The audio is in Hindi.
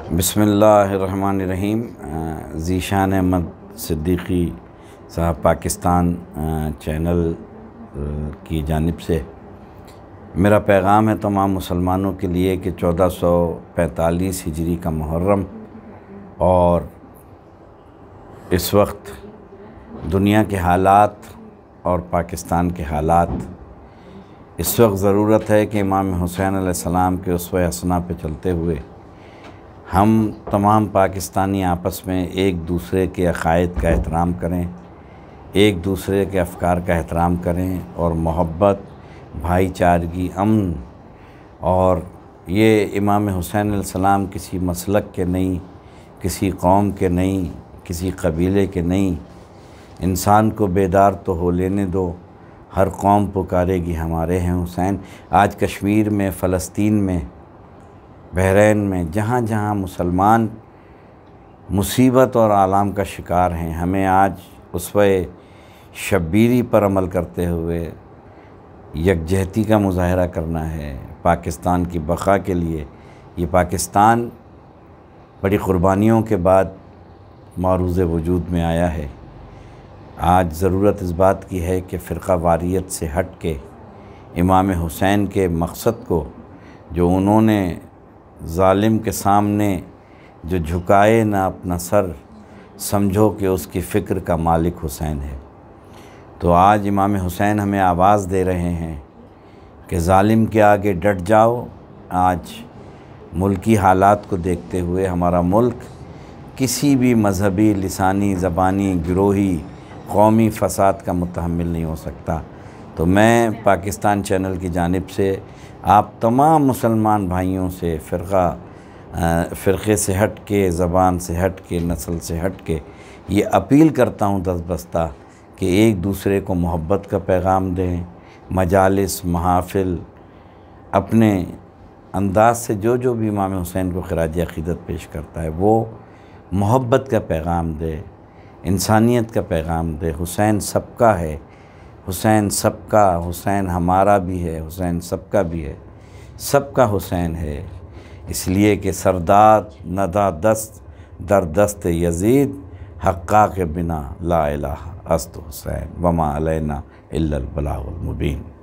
बसमीम ज़ीशान अहमद सिद्दीकी साहब पाकिस्तान चैनल की जानब से मेरा पैगाम है तमाम मुसलमानों के लिए कि 1445 हिजरी का मुहर्रम और इस वक्त दुनिया के हालात और पाकिस्तान के हालात इस वक्त ज़रूरत है कि इमाम हुसैन आसमाम के उस हसना पे चलते हुए हम तमाम पाकिस्तानी आपस में एक दूसरे के अकायद का एहतराम करें एक दूसरे के अफकार का एहतराम करें और मोहब्बत भाईचारगी अमन और ये इमाम हुसैन सलाम किसी मसलक के नहीं किसी कौम के नहीं किसी कबीले के नहीं इंसान को बेदार तो हो लेने दो हर कौम पुकारेगी हमारे हैं हुसैन आज कश्मीर में फ़लस्तीन में बहरीन में जहाँ जहाँ मुसलमान मुसीबत और आलाम का शिकार हैं हमें आज उस शब्बीरी पर अमल करते हुए यकजहती का मुजाहरा करना है पाकिस्तान की बका के लिए ये पाकिस्तान बड़ी क़ुरबानियों के बाद मारूज़ वजूद में आया है आज ज़रूरत इस बात की है कि फ़िरका वारियत से हट के इमाम हुसैन के मकसद को जो उन्होंने ज़ालिम के सामने जो झुकाए ना अपना सर समझो कि उसकी फ़िक्र का मालिक हुसैन है तो आज इमाम हुसैन हमें आवाज़ दे रहे हैं कि ालिम के आगे डट जाओ आज मुल्की हालात को देखते हुए हमारा मुल्क किसी भी मजहबी लसानी ज़बानी गिरोही कौमी फसाद का मुतहमल नहीं हो सकता तो मैं पाकिस्तान चैनल की जानब से आप तमाम मुसलमान भाइयों से फ़िरका फ़िरक़े से हट के ज़बान से हट के नस्ल से हट के ये अपील करता हूँ दस बस्ता कि एक दूसरे को मोहब्बत का पैगाम दें मजालस महाफिल अपने अंदाज से जो जो भी इमाम हुसैन को खराज अक़ीदत पेश करता है वो मोहब्बत का पैगाम दे इंसानियत का पैगाम दे हुसैन सबका है हुसैन सबका हुसैन हमारा भी है हुसैन सबका भी है सबका हुसैन है इसलिए कि सरदार नदा दस्त दर दस्त यजीद हक्का के बिना ला अस्त हुसैन वमा अलैना इल्लल बलागुल मुबीन